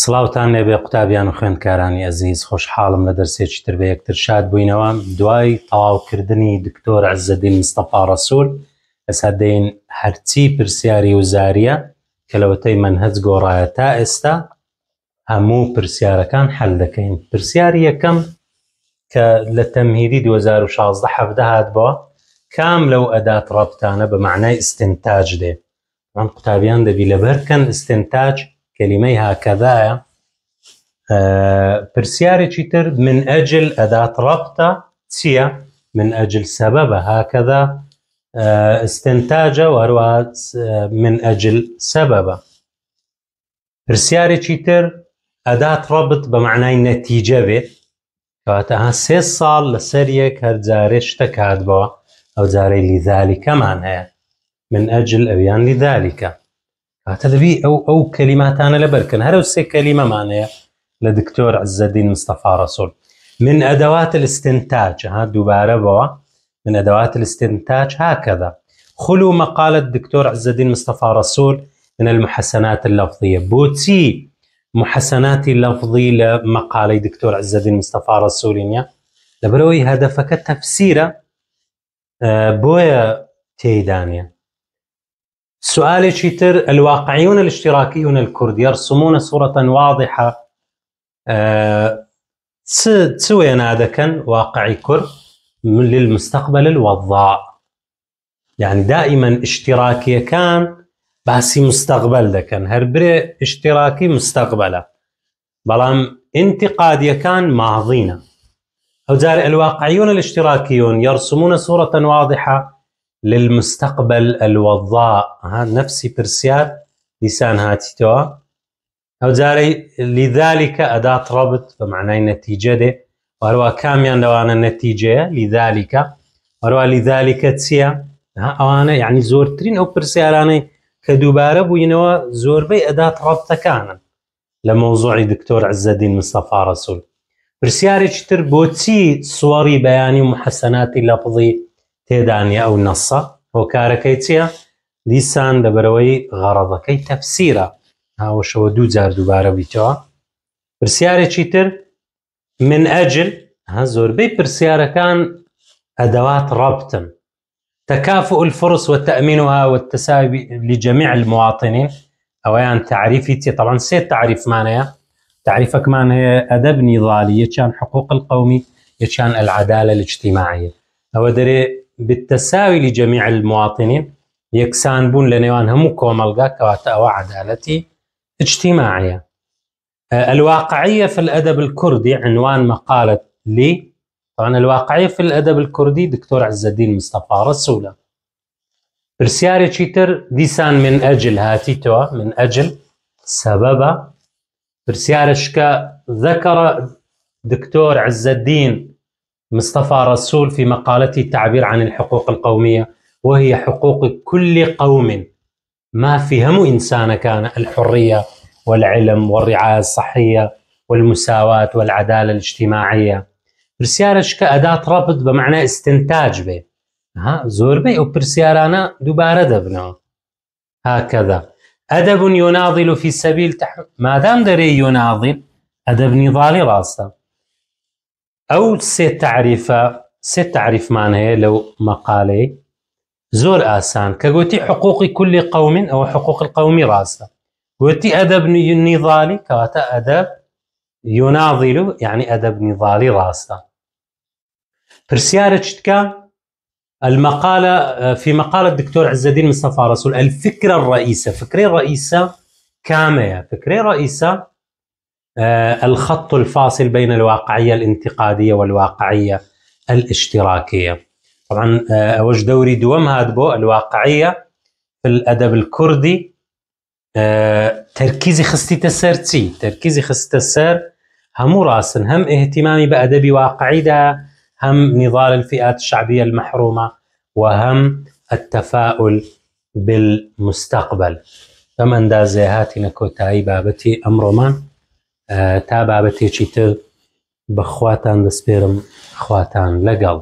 سلااوان لێبێ قوتابیان و خوێندکارانی ئەزیز خۆشحاڵم لە دەرسێکی تر بە یەکتر شاد بووینەوە دوای تەواوکردنی دکتۆر عزدین مستەپارەسول ئەسا دەین هەرچی پرسیاری وزاریە کە لەوەتەی من هەز گۆڕایە تا ئێستا هەموو پرسیارەکان حل دەکەین پرسیاری یەکەم کە لە تەمهیدی 2016 هەهات بۆ کام لەو ئەدات ڕەبتانە بە معنای ئستنتاج دێ ئەم قوتابیان دەبی لەبەرکەن ئستنتاج كلمي هكذا برسياري آه، تشيتر من اجل اداة ربطة تسيا من اجل سبب هكذا آه، استنتاجه واروات آه، من اجل سبب برسياري تشيتر اداة ربط بمعنى نتيجة بيت كواتها سيس صال لسريه كارزاريش تكادبوا او زاري لذلك معناه من اجل اويان لذلك کاتە او او كلمات انا لبركن هل سي كلمه کەلیمەمانەیە لدكتور عز الدين مصطفى رسول من ادوات الاستنتاج ها دوباره بوا من أدوات الاستنتاج هكذا خلو مقالة الدكتور عز الدين مصطفى رسول من المحسنات اللفظية بوتي محسناتي اللفظي لمقالي دكتور عز الدين مصطفى رسول لبروي هدفك تفسيرة آه، بويا تيدانيا سؤال شيتر الواقعيون الاشتراكيون الكرد يرسمون صورة واضحة آه، تسوي نادكا واقعي كرد للمستقبل الوضاء يعني دائما اشتراكي كان باسی مستقبل دەکەن هربري اشتراكي اشتراکی مستەقبلە بەڵام كان ماضینە ئەو الواقعيون الاشتراكيون يرسمون صورة واضحة للمستقبل الوضاء ها نفسي برسيار لسان هاتي توا او جاري لذلك أداة ربط بمعنى نتيجة دي وهروا كاميان لوانا نتيجة لذلك وهروا لذلك تسيا ها اوانا يعني زورترين او برسياراني كدوبارة بوينوا زور بي أداة ربط كان لموضوع دكتور عز الدين مصطفى رسول برسياري تر بوتي صوري بياني ومحسناتي لفظي تێدانیا ئەو نەسە هۆکارەکەی چییە؟ دیسان لەبەرەوەی غەڕەڵەکەی تەفسیرە هاوەشەوە دوو جار دووبارە بیتەوە پرسیارێکی تر من ئەجل ها زۆربەی پرسیارەکان ئەدەوات ڕبتن تكافؤ الفرص وتأمينها والتساوي لجميع المواطنين أو يعني تعريفتي طبعا سيت تعريف معناها تعريفك معناها أدب نضالي كان حقوق القومي كان العدالة الاجتماعية أو دري بالتساوي لجميع المواطنين يكسان بون لنيوان نێوان هەموو كواتا وعدالتي اجتماعية آه، الواقعية في الأدب الكردي عنوان مقالة لي طبعا الواقعية في الأدب الكردي دكتور عز الدين مصطفى رسولة برسياري تشيتر ديسان من أجل هاتيتوا من أجل سببا برسيارشكا ذكر دكتور عز الدين مصطفى رسول في مقالته التعبير عن الحقوق القومية وهي حقوق كل قوم ما فهموا إنسان كان الحرية والعلم والرعاية الصحية والمساواة والعدالة الاجتماعية برسيارش كأداة ربط بمعنى استنتاج به ها زور بي أو برسيارانا دوبارة دبنا هكذا أدب يناضل في سبيل تح... ما دام دري يناضل أدب نضالي راسه او سي تعريف سي تعريف هەیە لو مقالي زور آسان كغوتي حقوق كل قوم أو حقوق القوم ڕاستە وتی أدب نیظالی کەواتە أدب يناضل يعني أدب نضالي نیظالی برسيارة شتكا المقالة في مقالة الدكتور عز الدين مصطفى رسول الفكرة الرئيسة فكرة رئيسة كامية فكرة رئيسة آه، الخط الفاصل بين الواقعية الانتقادية والواقعية الاشتراكية طبعا آه، أوج دوري دوام هادبو الواقعية في الأدب الكردي آه، تركيزي خستي سرتي تركيزي خستي سر هم راسن هم اهتمامي بأدبي واقعي ده هم نضال الفئات الشعبية المحرومة وهم التفاؤل بالمستقبل فمن دا زيهاتنا كوتاي بابتي أمرو تا بابەتێکی تر بەخواتان دەسپێرم خواتان لەگەڵ